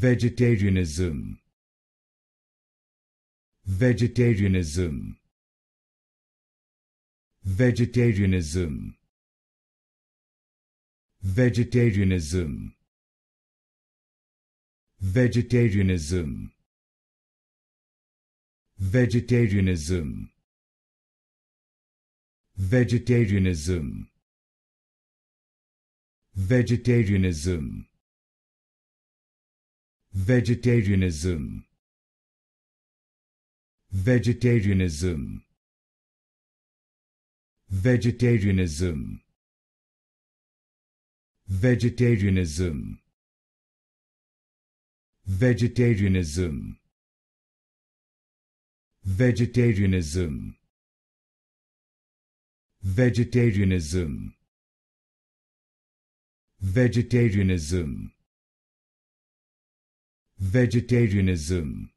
vegetarianism vegetarianism vegetarianism vegetarianism vegetarianism vegetarianism vegetarianism vegetarianism vegetarianism vegetarianism vegetarianism vegetarianism vegetarianism vegetarianism vegetarianism vegetarianism vegetarianism